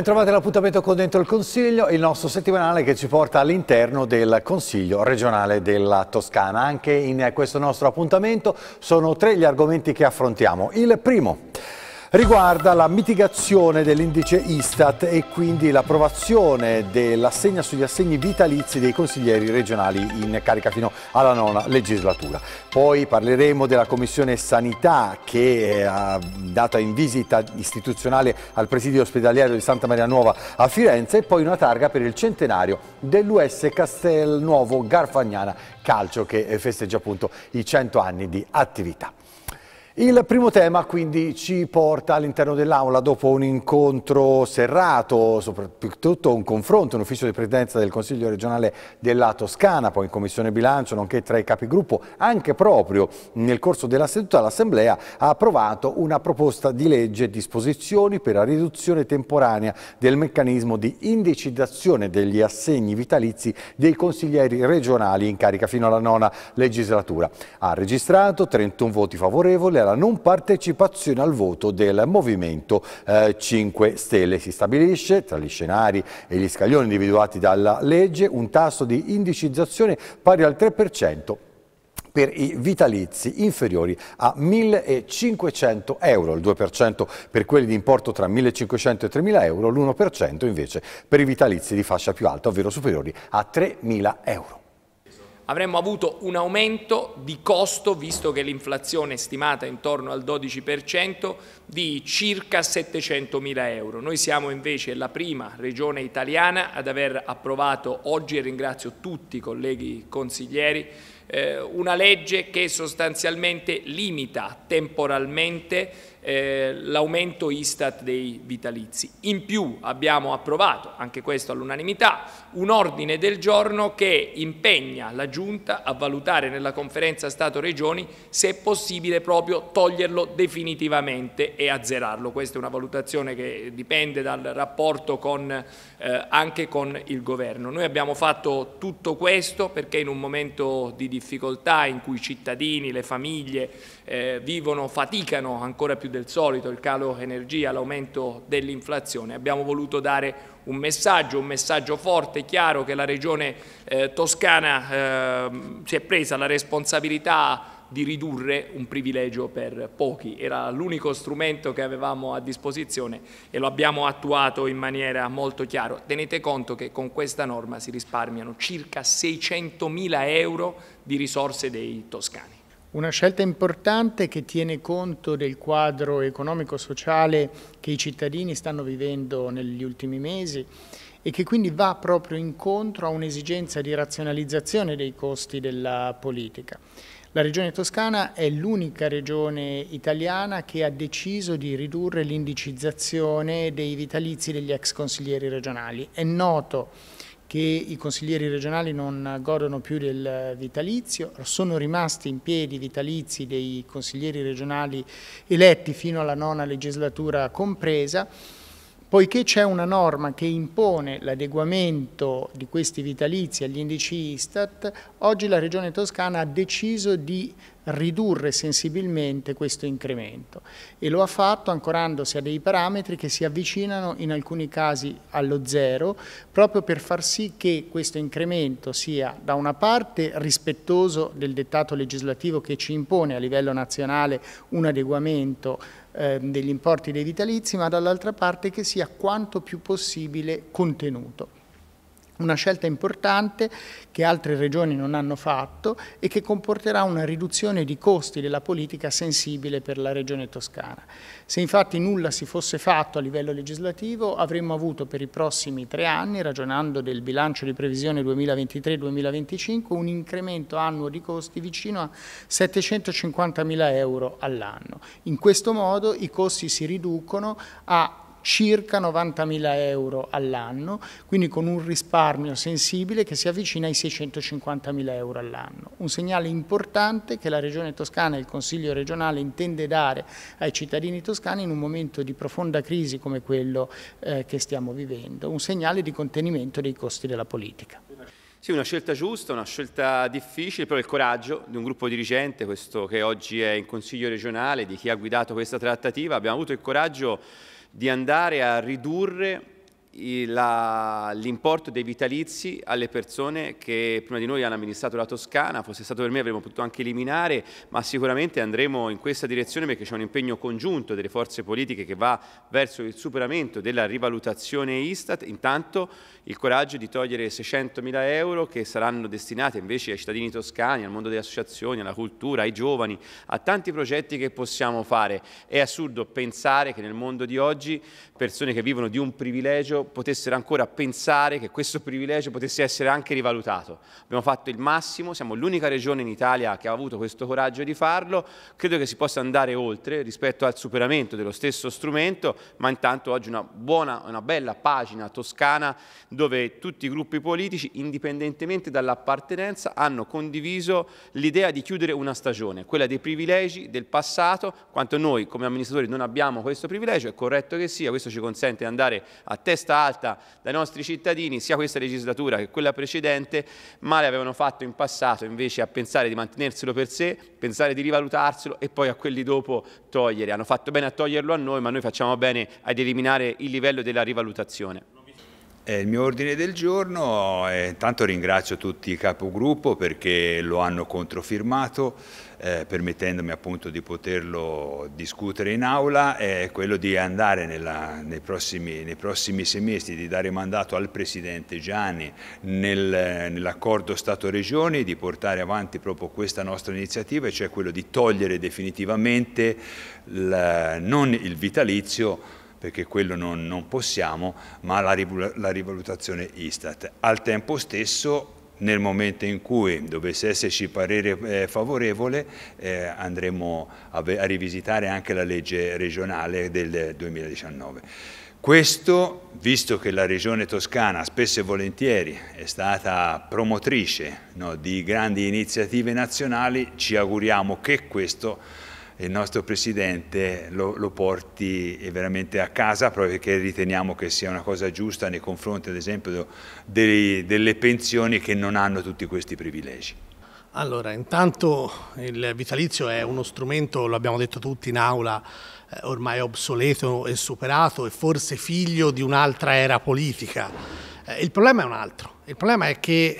Bentrovati all'appuntamento con Dentro il Consiglio, il nostro settimanale che ci porta all'interno del Consiglio regionale della Toscana. Anche in questo nostro appuntamento sono tre gli argomenti che affrontiamo. Il primo riguarda la mitigazione dell'indice Istat e quindi l'approvazione dell'assegna sugli assegni vitalizi dei consiglieri regionali in carica fino alla nona legislatura. Poi parleremo della Commissione Sanità che eh, ha dato in visita istituzionale al presidio ospedaliero di Santa Maria Nuova a Firenze e poi una targa per il centenario dell'US Castelnuovo Garfagnana Calcio che festeggia appunto i 100 anni di attività. Il primo tema quindi ci porta all'interno dell'Aula dopo un incontro serrato, soprattutto un confronto in ufficio di presidenza del Consiglio regionale della Toscana, poi in Commissione Bilancio, nonché tra i capigruppo, anche proprio nel corso della seduta l'Assemblea ha approvato una proposta di legge disposizioni per la riduzione temporanea del meccanismo di indicizzazione degli assegni vitalizi dei consiglieri regionali in carica fino alla nona legislatura. Ha registrato 31 voti favorevoli alla la non partecipazione al voto del Movimento 5 eh, Stelle. Si stabilisce tra gli scenari e gli scaglioni individuati dalla legge un tasso di indicizzazione pari al 3% per i vitalizi inferiori a 1.500 euro, il 2% per quelli di importo tra 1.500 e 3.000 euro, l'1% invece per i vitalizi di fascia più alta, ovvero superiori a 3.000 euro avremmo avuto un aumento di costo, visto che l'inflazione è stimata intorno al 12%, di circa 700 mila euro. Noi siamo invece la prima regione italiana ad aver approvato oggi, e ringrazio tutti i colleghi consiglieri, eh, una legge che sostanzialmente limita temporalmente eh, l'aumento Istat dei vitalizi. In più abbiamo approvato, anche questo all'unanimità, un ordine del giorno che impegna la Giunta a valutare nella conferenza Stato-Regioni se è possibile proprio toglierlo definitivamente e azzerarlo. Questa è una valutazione che dipende dal rapporto con, eh, anche con il Governo. Noi abbiamo fatto tutto questo perché in un momento di difficoltà difficoltà in cui i cittadini, le famiglie eh, vivono, faticano ancora più del solito, il calo energia, l'aumento dell'inflazione. Abbiamo voluto dare un messaggio, un messaggio forte, chiaro che la regione eh, toscana eh, si è presa la responsabilità di ridurre un privilegio per pochi. Era l'unico strumento che avevamo a disposizione e lo abbiamo attuato in maniera molto chiara. Tenete conto che con questa norma si risparmiano circa 600.000 euro di risorse dei toscani. Una scelta importante che tiene conto del quadro economico-sociale che i cittadini stanno vivendo negli ultimi mesi e che quindi va proprio incontro a un'esigenza di razionalizzazione dei costi della politica. La regione toscana è l'unica regione italiana che ha deciso di ridurre l'indicizzazione dei vitalizi degli ex consiglieri regionali. È noto che i consiglieri regionali non godono più del vitalizio, sono rimasti in piedi i vitalizi dei consiglieri regionali eletti fino alla nona legislatura compresa Poiché c'è una norma che impone l'adeguamento di questi vitalizi agli indici Istat, oggi la Regione Toscana ha deciso di ridurre sensibilmente questo incremento e lo ha fatto ancorandosi a dei parametri che si avvicinano in alcuni casi allo zero proprio per far sì che questo incremento sia da una parte rispettoso del dettato legislativo che ci impone a livello nazionale un adeguamento ehm, degli importi dei vitalizi, ma dall'altra parte che sia quanto più possibile contenuto una scelta importante che altre regioni non hanno fatto e che comporterà una riduzione di costi della politica sensibile per la regione toscana. Se infatti nulla si fosse fatto a livello legislativo avremmo avuto per i prossimi tre anni, ragionando del bilancio di previsione 2023-2025, un incremento annuo di costi vicino a 750 mila euro all'anno. In questo modo i costi si riducono a circa 90.000 euro all'anno, quindi con un risparmio sensibile che si avvicina ai 650.000 euro all'anno. Un segnale importante che la Regione Toscana e il Consiglio regionale intende dare ai cittadini toscani in un momento di profonda crisi come quello eh, che stiamo vivendo, un segnale di contenimento dei costi della politica. Sì, una scelta giusta, una scelta difficile, però il coraggio di un gruppo dirigente, questo che oggi è in Consiglio regionale, di chi ha guidato questa trattativa, abbiamo avuto il coraggio di andare a ridurre l'importo dei vitalizi alle persone che prima di noi hanno amministrato la Toscana, fosse stato per me avremmo potuto anche eliminare, ma sicuramente andremo in questa direzione perché c'è un impegno congiunto delle forze politiche che va verso il superamento della rivalutazione Istat, intanto il coraggio di togliere 600 mila euro che saranno destinate invece ai cittadini toscani, al mondo delle associazioni, alla cultura, ai giovani, a tanti progetti che possiamo fare. È assurdo pensare che nel mondo di oggi persone che vivono di un privilegio potessero ancora pensare che questo privilegio potesse essere anche rivalutato. Abbiamo fatto il massimo, siamo l'unica regione in Italia che ha avuto questo coraggio di farlo, credo che si possa andare oltre rispetto al superamento dello stesso strumento, ma intanto oggi una buona, una bella pagina toscana dove tutti i gruppi politici, indipendentemente dall'appartenenza, hanno condiviso l'idea di chiudere una stagione, quella dei privilegi del passato, quanto noi come amministratori non abbiamo questo privilegio, è corretto che sia, questo ci consente di andare a testa testa alta dai nostri cittadini, sia questa legislatura che quella precedente, male avevano fatto in passato invece a pensare di mantenerselo per sé, pensare di rivalutarselo e poi a quelli dopo togliere. Hanno fatto bene a toglierlo a noi, ma noi facciamo bene ad eliminare il livello della rivalutazione. Il mio ordine del giorno, eh, intanto ringrazio tutti i capogruppo perché lo hanno controfirmato, eh, permettendomi appunto di poterlo discutere in aula, è quello di andare nella, nei, prossimi, nei, prossimi, semestri, di dare mandato al Presidente Gianni nel, nell'accordo Stato-Regioni di portare avanti proprio questa nostra iniziativa, cioè quello di togliere definitivamente la, non il vitalizio, perché quello non, non possiamo, ma la rivalutazione Istat. Al tempo stesso nel momento in cui dovesse esserci parere eh, favorevole eh, andremo a, rivisitare anche la legge regionale del 2019. Questo, visto che la regione toscana spesso e volentieri è stata promotrice no, di grandi iniziative nazionali, ci auguriamo che questo il nostro Presidente lo, lo, porti eh, veramente a casa proprio perché riteniamo che sia una cosa giusta nei confronti ad esempio dei, delle pensioni che non hanno tutti questi privilegi. Allora, intanto il vitalizio è uno strumento, lo abbiamo detto tutti in aula, eh, ormai obsoleto e superato e forse figlio di un'altra era politica. Eh, il problema è un altro, il problema è che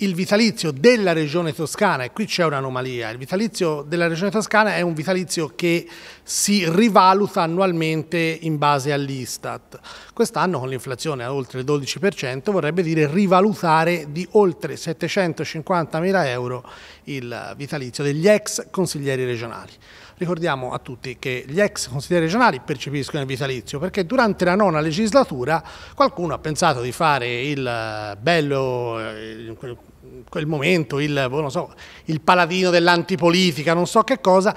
il vitalizio della regione toscana, e qui c'è un'anomalia, il vitalizio della regione toscana è un vitalizio che si rivaluta annualmente in base all'Istat. Quest'anno con l'inflazione a oltre il 12% vorrebbe dire rivalutare di oltre 750 mila euro il vitalizio degli ex consiglieri regionali. Ricordiamo a tutti che gli ex consiglieri regionali percepiscono il vitalizio perché durante la nona legislatura qualcuno ha pensato di fare il eh, bello, eh, in quel momento, il, boh, so, il paladino dell'antipolitica, non so che cosa,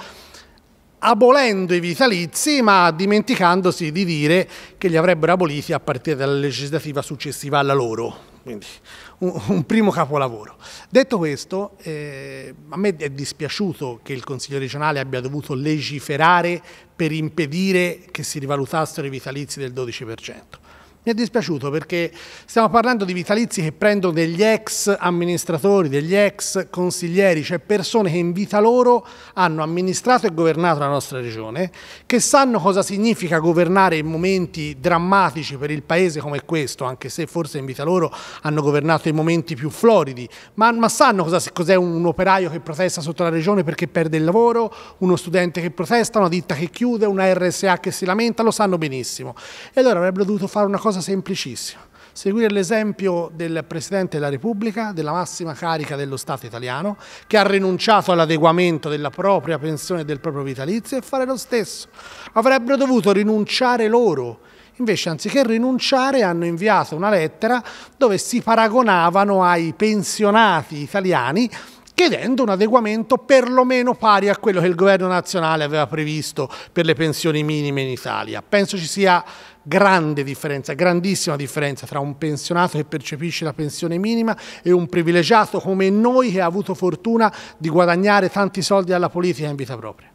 abolendo i vitalizi ma dimenticandosi di dire che li avrebbero aboliti a partire dalla legislativa successiva alla loro. Quindi un, primo capolavoro. Detto questo, eh, a me è dispiaciuto che il Consiglio regionale abbia dovuto legiferare per impedire che si rivalutassero i vitalizi del 12%. Mi è dispiaciuto perché stiamo parlando di vitalizi che prendono degli ex amministratori, degli ex consiglieri, cioè persone che in vita loro hanno amministrato e governato la nostra regione, che sanno cosa significa governare in momenti drammatici per il paese come questo, anche se forse in vita loro hanno governato i momenti più floridi, ma, ma sanno cos'è un operaio che protesta sotto la regione perché perde il lavoro, uno studente che protesta, una ditta che chiude, una RSA che si lamenta, lo sanno benissimo. E allora avrebbero dovuto fare una cosa cosa semplicissima, seguire l'esempio del Presidente della Repubblica, della massima carica dello Stato italiano, che ha rinunciato all'adeguamento della propria pensione e del proprio vitalizio e fare lo stesso. Avrebbero dovuto rinunciare loro. Invece, anziché rinunciare, hanno inviato una lettera dove si paragonavano ai pensionati italiani chiedendo un adeguamento perlomeno pari a quello che il governo nazionale aveva previsto per le pensioni minime in Italia. Penso ci sia grande differenza, grandissima differenza tra un pensionato che percepisce la pensione minima e un privilegiato come noi che ha avuto fortuna di guadagnare tanti soldi alla politica in vita propria.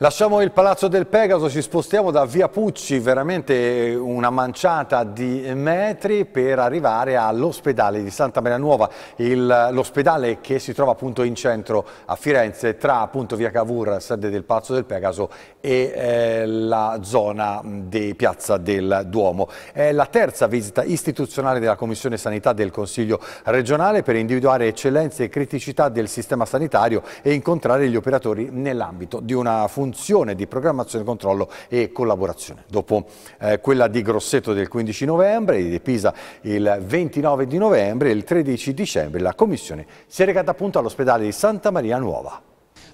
Lasciamo il Palazzo del Pegaso, ci spostiamo da Via Pucci, veramente una manciata di metri, per arrivare all'ospedale di Santa Maria Nuova, l'ospedale che si trova appunto in centro a Firenze, tra appunto Via Cavour, sede del Palazzo del Pegaso, e eh, la zona di Piazza del Duomo. È la terza visita istituzionale della Commissione Sanità del Consiglio regionale per individuare eccellenze e criticità del sistema sanitario e incontrare gli operatori nell'ambito di una funzione funzione di programmazione, controllo e collaborazione. Dopo eh, quella di Grosseto del 15 novembre di Pisa il 29 di novembre e il 13 dicembre la Commissione si è recata appunto all'ospedale di Santa Maria Nuova.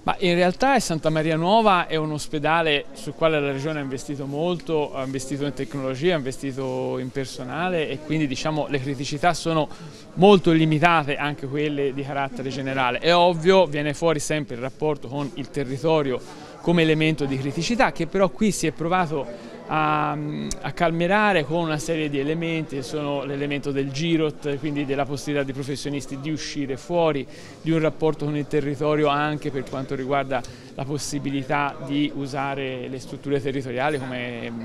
Ma in realtà Santa Maria Nuova è un ospedale sul quale la Regione ha investito molto, ha investito in tecnologia, ha investito in personale e quindi diciamo, le criticità sono molto limitate, anche quelle di carattere generale. È ovvio, viene fuori sempre il rapporto con il territorio come elemento di criticità che però qui si è provato a, a, calmerare con una serie di elementi, sono l'elemento del girot, quindi della possibilità di professionisti di uscire fuori, di un rapporto con il territorio anche per quanto riguarda la possibilità di usare le strutture territoriali come mm,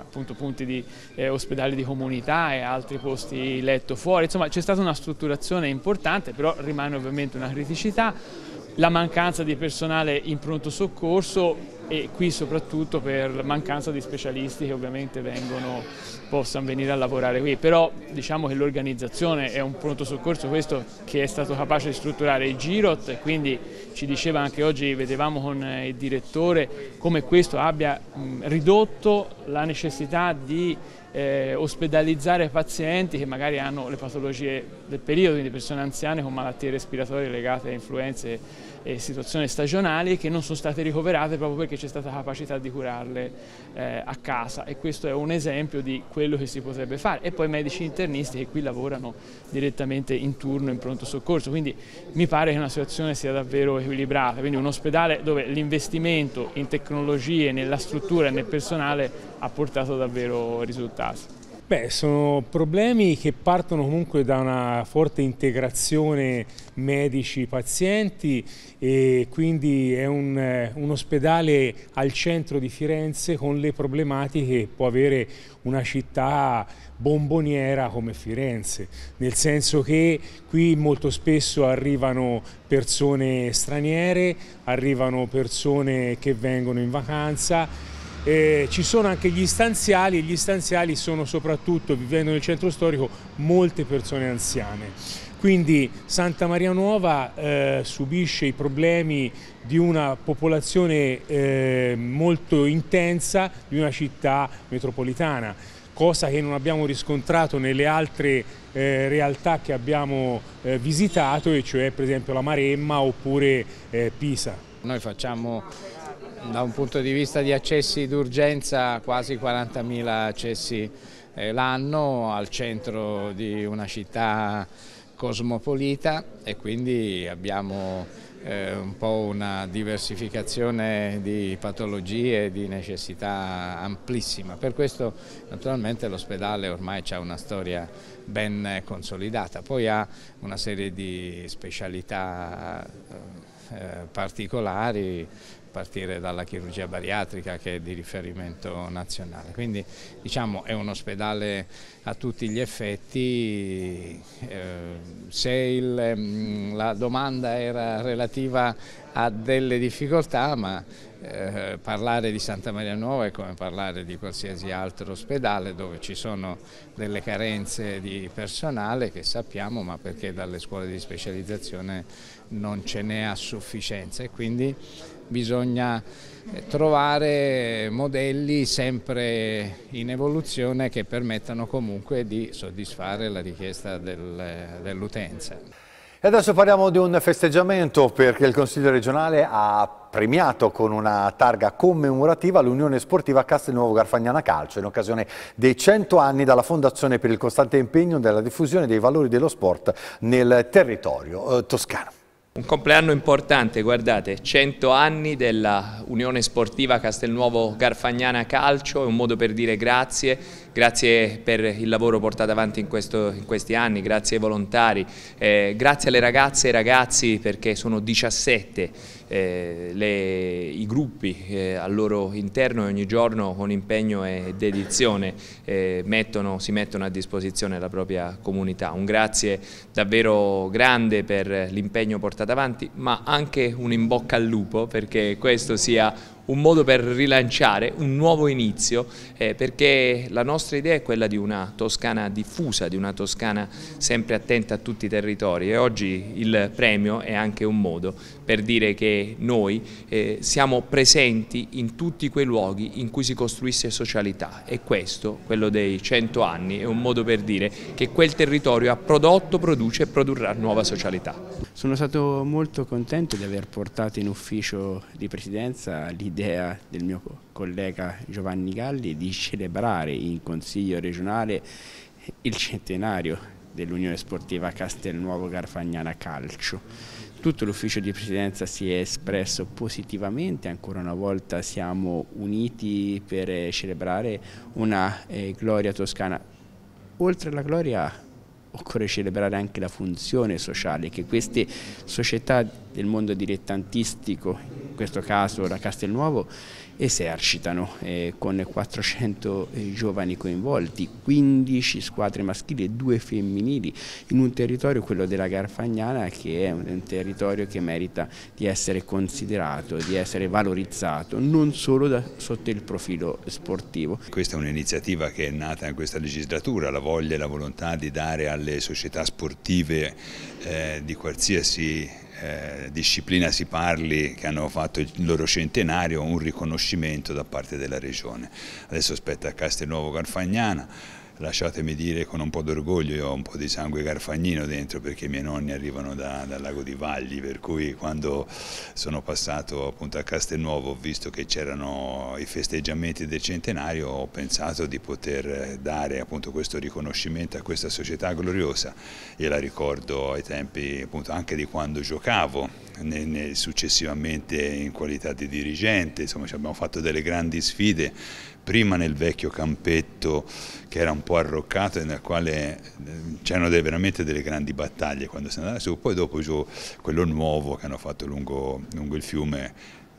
appunto punti di eh, ospedali di comunità e altri posti letto fuori, insomma c'è stata una strutturazione importante, però rimane ovviamente una criticità la mancanza di personale in pronto soccorso e qui soprattutto per mancanza di specialisti che ovviamente vengono, possano venire a lavorare qui, però diciamo che l'organizzazione è un pronto soccorso questo che è stato capace di strutturare il Girot, quindi ci diceva anche oggi, vedevamo con eh, il direttore come questo abbia ridotto la necessità di eh, ospedalizzare pazienti che magari hanno le patologie del periodo, quindi persone anziane con malattie respiratorie legate a influenze e situazioni stagionali che non sono state ricoverate proprio perché c'è stata capacità di curarle eh, a casa e questo è un esempio di quello che si potrebbe fare e poi medici internisti che qui lavorano direttamente in turno in pronto soccorso quindi mi pare che una situazione sia davvero equilibrata quindi un ospedale dove l'investimento in tecnologie, nella struttura e nel personale ha portato davvero risultati caso. Beh, sono problemi che partono comunque da una forte integrazione medici-pazienti e quindi è un, un, ospedale al centro di Firenze con le problematiche che può avere una città bomboniera come Firenze, nel senso che qui molto spesso arrivano persone straniere, arrivano persone che vengono in vacanza eh, ci sono anche gli stanziali e gli stanziali sono soprattutto, vivendo nel centro storico, molte persone anziane. Quindi Santa Maria Nuova eh, subisce i problemi di una popolazione eh, molto intensa di una città metropolitana, cosa che non abbiamo riscontrato nelle altre eh, realtà che abbiamo eh, visitato, e cioè per esempio la Maremma oppure eh, Pisa. Noi facciamo da un punto di vista di accessi d'urgenza quasi 40.000 accessi eh, l'anno al centro di una città cosmopolita e quindi abbiamo eh, un po' una diversificazione di patologie e di necessità amplissima. Per questo naturalmente l'ospedale ormai ha una storia ben consolidata, poi ha una serie di specialità eh, particolari partire dalla chirurgia bariatrica che è di riferimento nazionale. Quindi diciamo è un ospedale a tutti gli effetti, eh, se il, mm, la domanda era relativa a delle difficoltà, ma eh, parlare di Santa Maria Nuova è come parlare di qualsiasi altro ospedale dove ci sono delle carenze di personale che sappiamo ma perché dalle scuole di specializzazione non ce n'è a sufficienza e quindi bisogna eh, trovare modelli sempre in evoluzione che permettano comunque di soddisfare la richiesta del, dell'utenza. E adesso parliamo di un festeggiamento perché il Consiglio regionale ha premiato con una targa commemorativa l'Unione Sportiva Castelnuovo Garfagnana Calcio in occasione dei 100 anni dalla Fondazione per il costante impegno della diffusione dei valori dello sport nel territorio eh, toscano. Un compleanno importante, guardate, 100 anni della Unione Sportiva Castelnuovo Garfagnana Calcio, è un modo per dire grazie, grazie per il lavoro portato avanti in, questo, in questi anni, grazie ai volontari, eh, grazie alle ragazze e ai ragazzi perché sono 17 eh, le, i gruppi eh, al loro interno ogni giorno con impegno e dedizione eh, mettono, si mettono a disposizione la propria comunità. Un grazie davvero grande per l'impegno portato avanti ma anche un in bocca al lupo perché questo sia un modo per rilanciare un nuovo inizio eh, perché la nostra idea è quella di una Toscana diffusa, di una Toscana sempre attenta a tutti i territori e oggi il premio è anche un modo per dire che noi eh, siamo presenti in tutti quei luoghi in cui si costruisse socialità e questo, quello dei 100 anni, è un modo per dire che quel territorio ha prodotto, produce e produrrà nuova socialità. Sono stato molto contento di aver portato in ufficio di presidenza l'idea l'idea del mio collega Giovanni Galli di celebrare in Consiglio regionale il centenario dell'Unione Sportiva Castelnuovo Garfagnana Calcio. Tutto l'ufficio di presidenza si è espresso positivamente, ancora una volta siamo uniti per celebrare una eh, gloria toscana. Oltre alla gloria occorre celebrare anche la funzione sociale che queste società del mondo dilettantistico, in questo caso la Castelnuovo, esercitano eh, con 400 eh, giovani coinvolti, 15 squadre maschili e 2 femminili in un territorio, quello della Garfagnana, che è un, un territorio che merita di essere considerato, di essere valorizzato, non solo da, sotto il profilo sportivo. Questa è un'iniziativa che è nata in questa legislatura, la voglia e la volontà di dare alle società sportive eh, di qualsiasi eh, disciplina si parli, che hanno fatto il loro centenario, un riconoscimento da parte della Regione. Adesso aspetta Castelnuovo Garfagnana lasciatemi dire con un po' d'orgoglio, io ho un po' di sangue garfagnino dentro perché i miei nonni arrivano da, dal lago di Vagli, per cui quando sono passato appunto a Castelnuovo ho visto che c'erano i festeggiamenti del centenario, ho pensato di poter dare appunto questo riconoscimento a questa società gloriosa e la ricordo ai tempi appunto anche di quando giocavo, successivamente in qualità di dirigente, insomma ci abbiamo fatto delle grandi sfide prima nel vecchio campetto che era un po' arroccato e nel quale eh, c'erano veramente delle grandi battaglie quando si andava su, poi dopo giù quello nuovo che hanno fatto lungo, lungo il fiume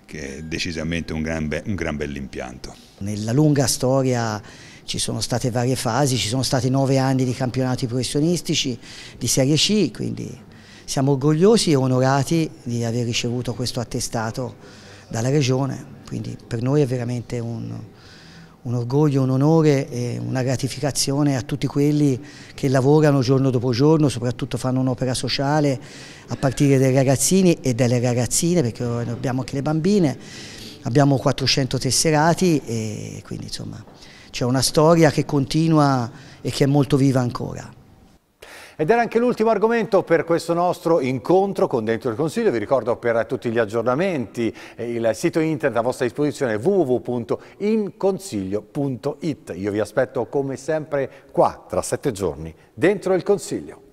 che è decisamente un gran, be un gran bell'impianto. Nella lunga storia ci sono state varie fasi, ci sono stati nove anni di campionati professionistici di Serie C, quindi siamo orgogliosi e onorati di aver ricevuto questo attestato dalla Regione, quindi per noi è veramente un, un orgoglio, un onore e una gratificazione a tutti quelli che lavorano giorno dopo giorno, soprattutto fanno un'opera sociale a partire dai ragazzini e dalle ragazzine, perché abbiamo anche le bambine, abbiamo 400 tesserati e quindi insomma c'è una storia che continua e che è molto viva ancora. Ed era anche l'ultimo argomento per questo nostro incontro con Dentro il Consiglio. Vi ricordo per tutti gli aggiornamenti eh, il sito internet a vostra disposizione www.inconsiglio.it. Io vi aspetto come sempre qua tra sette giorni dentro il Consiglio.